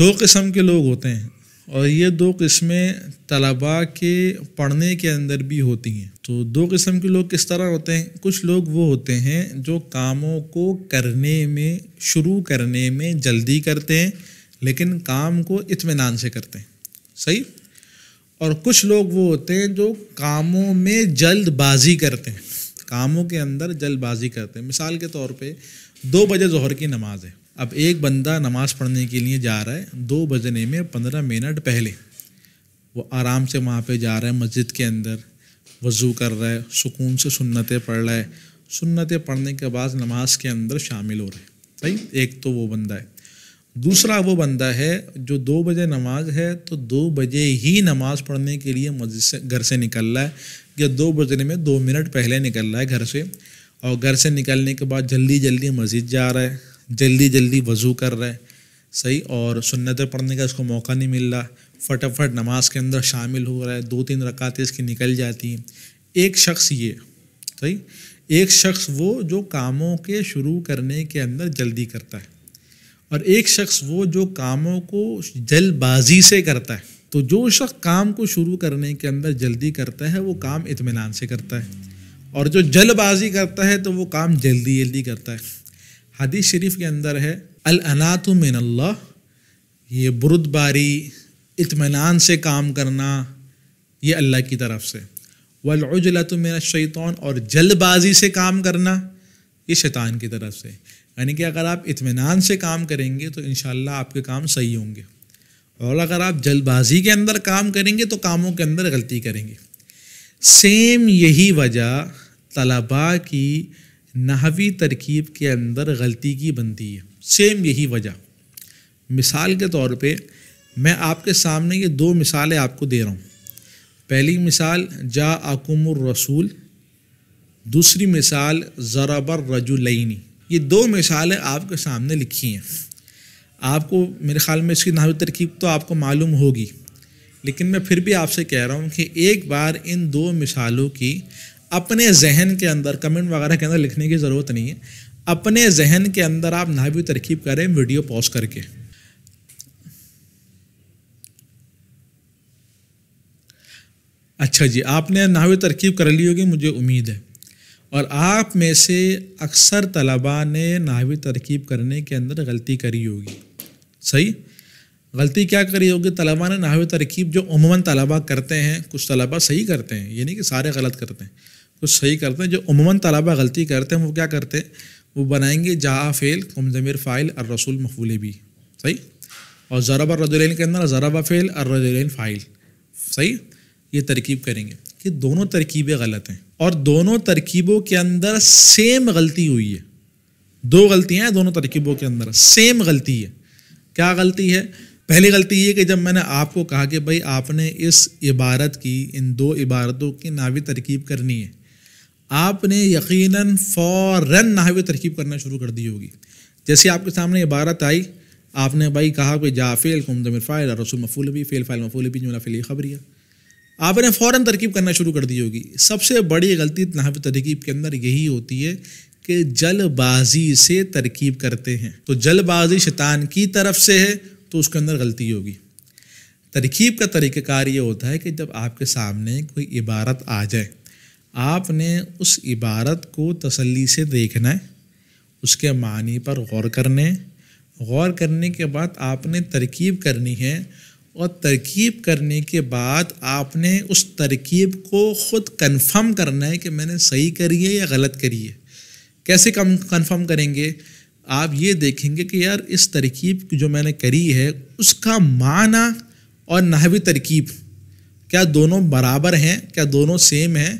दो किस्म के लोग होते हैं और ये दो किस्में तलबा के पढ़ने के अंदर भी होती हैं तो दो किस्म के लोग किस तरह होते हैं कुछ लोग वो होते हैं जो कामों को करने में शुरू करने में जल्दी करते हैं लेकिन काम को इतमान से करते हैं सही और कुछ लोग वो होते हैं जो कामों में जल्दबाजी करते हैं कामों के अंदर जल्दबाजी करते हैं मिसाल के तौर पे दो बजे जहर की नमाज है अब एक बंदा नमाज़ पढ़ने के लिए जा रहा है दो बजने में पंद्रह मिनट पहले वो आराम से वहाँ पे जा रहा है मस्जिद के अंदर वज़ू कर रहा है सुकून से सुन्नतें पढ़ रहा है सुन्नतें पढ़ने के बाद नमाज के अंदर शामिल हो रहे हैं भाई एक तो वो बंदा है दूसरा वो बंदा है जो दो बजे नमाज है तो दो बजे ही नमाज पढ़ने के लिए मस्जिद से घर से निकल रहा है या दो बजने में दो मिनट पहले निकल रहा है घर से और घर से निकलने के बाद जल्दी जल्दी मस्जिद जा रहा है जल्दी जल्दी वज़ू कर रहे सही और सुन्नतें पढ़ने का इसको मौका नहीं मिल रहा फटाफट नमाज के अंदर शामिल हो रहा है दो तीन रकातें इसकी निकल जाती हैं एक शख्स ये सही एक शख्स वो जो कामों के शुरू करने के अंदर जल्दी करता है और एक शख्स वो जो कामों को जल्दबाजी से करता है तो जो शख्स काम को शुरू करने के अंदर जल्दी करता है वो काम इतमान से करता है और जो जल्दबाजी करता है तो वो काम जल्दी जल्दी करता है हदीस शरीफ के अंदर है अल अनातु मिन अल्लाह ये बुरदबारी इतमान से काम करना ये अल्लाह की तरफ से वलजलात मिन शैतान और जल्दबाजी से काम करना ये शैतान की तरफ से यानी कि अगर आप इतमान से काम करेंगे तो इन आपके काम सही होंगे और अगर आप जल्दबाजी के अंदर काम करेंगे तो कामों के अंदर गलती करेंगे सेम यही वजह तलबा की नहवी तरकीब के अंदर गलती की बनती है सेम यही वजह मिसाल के तौर पे मैं आपके सामने ये दो मिसालें आपको दे रहा हूँ पहली मिसाल जा आकुमर रसूल दूसरी मिसाल ज़राबर रजुलैनी ये दो मिसालें आपके सामने लिखी हैं आपको मेरे ख्याल में इसकी नावी तरकीब तो आपको मालूम होगी लेकिन मैं फिर भी आपसे कह रहा हूँ कि एक बार इन दो मिसालों की अपने जहन के अंदर कमेंट वगैरह के अंदर लिखने की ज़रूरत नहीं है अपने जहन के अंदर आप ना भी तरकीब करें वीडियो पॉज करके अच्छा जी आपने नावी तरकीब कर ली होगी मुझे उम्मीद है और आप में से अक्सर तलबा ने नावी तरकीब करने के अंदर गलती करी होगी सही गलती क्या करी होगी तलबा ने नावी तरकीब जो उमूा तलबा करते हैं कुछ तलबा सही करते हैं ये नहीं कि सारे गलत करते हैं तो सही करते हैं जो उमूा तलबा गलती करते हैं वो क्या करते हैं वो बनाएंगे जा फ़ेल कम ज़मीर फ़ाइल और रसूल मफूल भी सही और ज़रब रजुलैन के अंदर ज़रबा फ़ेल और रजुलैन फ़ाइल सही ये तरकीब करेंगे कि दोनों तरकीबें गलत हैं और दोनों तरकीबों के अंदर सेम गलती हुई है दो गलतियाँ हैं दोनों तरकीबों के अंदर सेम गलती है क्या गलती है पहली गलती ये कि जब मैंने आपको कहा कि भाई आपने इस इबारत की इन दो इबारतों की नावी तरकीब करनी है आपने यकीनन फ़ौरन नाहवी तरकीब करना शुरू कर दी होगी जैसे आपके सामने इबारत आई आपने भाई कहा कि जाफ़ेल कुमदमिर फ़ाइल रसूल मफूल भी फ़ेल फ़ाइल मफूल भी जुमला फ़िली खबरिया आपने फ़ौर तरकीब करना शुरू कर दी होगी सबसे बड़ी गलती नाहवी तरकीब के अंदर यही होती है कि जल्दबाजी से तरकीब करते हैं तो जल्दबाजी शैतान की तरफ से है तो उसके अंदर गलती होगी तरकीब का तरीक़ार ये होता है कि जब आपके सामने कोई इबारत आ जाए आपने उस इबारत को तसल्ली से देखना है उसके मानी पर गौर करने गौर करने के बाद आपने तरकीब करनी है और तरकीब करने के बाद आपने उस तरकीब को ख़ुद कंफर्म करना है कि मैंने सही करी है या गलत करी है कैसे कम कन्फर्म करेंगे आप ये देखेंगे कि यार इस तरकीब जो मैंने करी है उसका माना और नहवी तरकीब क्या दोनों बराबर हैं क्या दोनों सेम हैं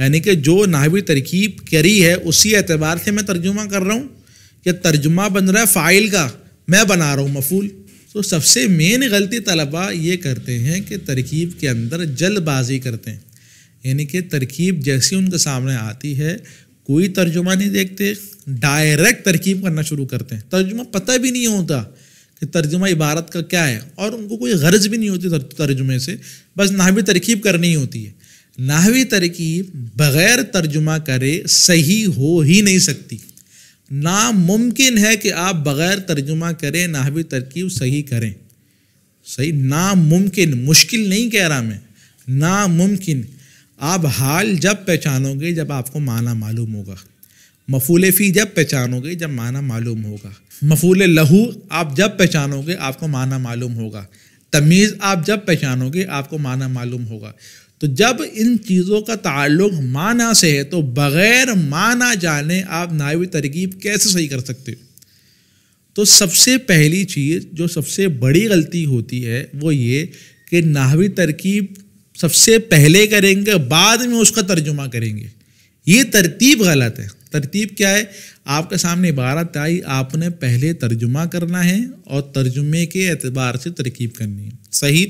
यानी कि जो नावी तरकीब करी है उसी एतबार से मैं तर्जुमा कर रहा हूँ कि तर्जुमा बन रहा है फ़ाइल का मैं बना रहा हूँ मफूल तो सबसे मेन गलती तलबा ये करते हैं कि तरकीब के अंदर जल्दबाजी करते हैं यानी कि तरकीब जैसी उनके सामने आती है कोई तर्जुमा नहीं देखते डायरेक्ट तरकीब करना शुरू करते हैं तर्जुमा पता भी नहीं होता कि तर्जुमा इबारत का क्या है और उनको कोई गर्ज भी नहीं होती तर्जुमे से बस ना भी तरकीब करनी ही होती है नाहवी तरकीब बग़ैर तर्जुमा करे सही हो ही नहीं सकती नामुमकिन है कि आप बग़ैर तर्जुमा करें नाहवी तरकीब सही करें सही नामुमकिन मुश्किल नहीं कह रहा मैं नामुमकिन आप हाल जब पहचानोगे जब आपको माना मालूम होगा मफूल फ़ी जब पहचानोगे जब माना मालूम होगा मफूल लहू आप जब पहचानोगे आपको माना मालूम होगा तमीज़ आप जब पहचानोगे आपको माना मालूम होगा तो जब इन चीज़ों का ताल्लुक माना से है तो बग़ैर माना जाने आप नावी तरकीब कैसे सही कर सकते हो तो सबसे पहली चीज़ जो सबसे बड़ी गलती होती है वो ये कि नावी तरकीब सबसे पहले करेंगे बाद में उसका तर्जुमा करेंगे ये तरतीब गलत है तरतीब क्या है आपके सामने इबारत आई आपने पहले तर्जुमा करना है और तर्जुमे के एतबार से तरकीब करनी है सही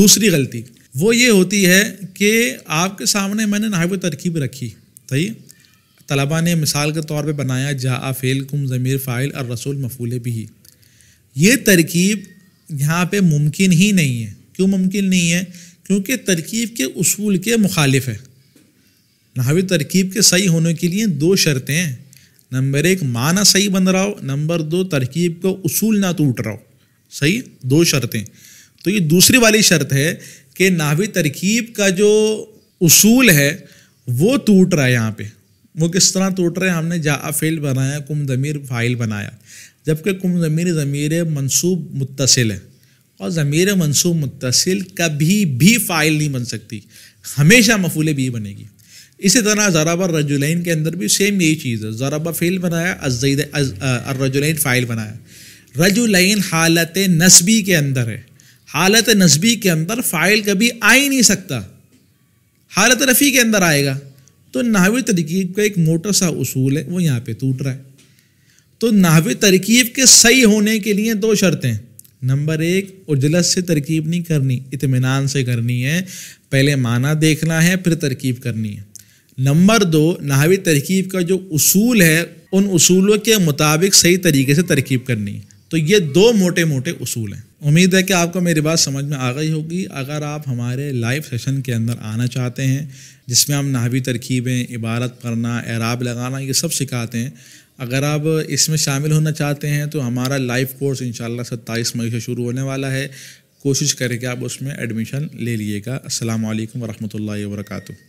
दूसरी गलती वो ये होती है कि आपके सामने मैंने नाहब तरकीब रखी सही तलबा ने मिसाल के तौर पे बनाया जा फ़ेल कुम ज़मीर फ़ाइल और रसूल मफूल भी ये तरकीब यहाँ पे मुमकिन ही नहीं है क्यों मुमकिन नहीं है क्योंकि तरकीब के असूल के मुखालिफ है नहावी तरकीब के सही होने के लिए दो शर्तें हैं नंबर एक माना सही बन रहा हो नंबर दो तरकीब का उसूल ना टूट रहा हो सही दो शर्तें तो ये दूसरी वाली शर्त है कि नावी तरकीब का जो उसूल है वो टूट रहा है यहाँ पे वो किस तरह टूट रहा है हमने जा फेल बनाया कुम ज़मीर फाइल बनाया जबकि कुम ज़मीर ज़मीर मनसूब मुतसिल है और ज़मीर मनसूब मुतसिल कभी भी फ़ाइल नहीं बन सकती हमेशा मफूल भी बनेगी इसी तरह ज़राबा रजुलैन के अंदर भी सेम यही चीज़ है ज़राबा फ़ेल बनाया अजैद अज, रजुलैन फ़ाइल बनाया रजुलैन हालत नस्बी के अंदर है हालत नस्बी के अंदर फ़ाइल कभी आ ही नहीं सकता हालत रफ़ी के अंदर आएगा तो नावी तरकीब का एक मोटा सा उसूल है वो यहाँ पे टूट रहा है तो नाहवी तरकीब के सही होने के लिए दो शर्तें नंबर एक उजलत से तरकीब नहीं करनी इतमान से करनी है पहले माना देखना है फिर तरकीब करनी है नंबर दो नाहवी तरकीब का जो उसूल है उन उसूलों के मुताबिक सही तरीके से तरकीब करनी है तो ये दो मोटे मोटे उसूल हैं उम्मीद है कि आपको मेरी बात समझ में आ गई होगी अगर आप हमारे लाइव सेशन के अंदर आना चाहते हैं जिसमें हम नावी तरकीबें इबारत पढ़ना एराब लगाना ये सब सिखाते हैं अगर आप इसमें शामिल होना चाहते हैं तो हमारा लाइव कोर्स इन सत्ताईस मई से शुरू होने वाला है कोशिश करके आप उसमें एडमिशन ले लीजिएगा असल वरहमल वर्का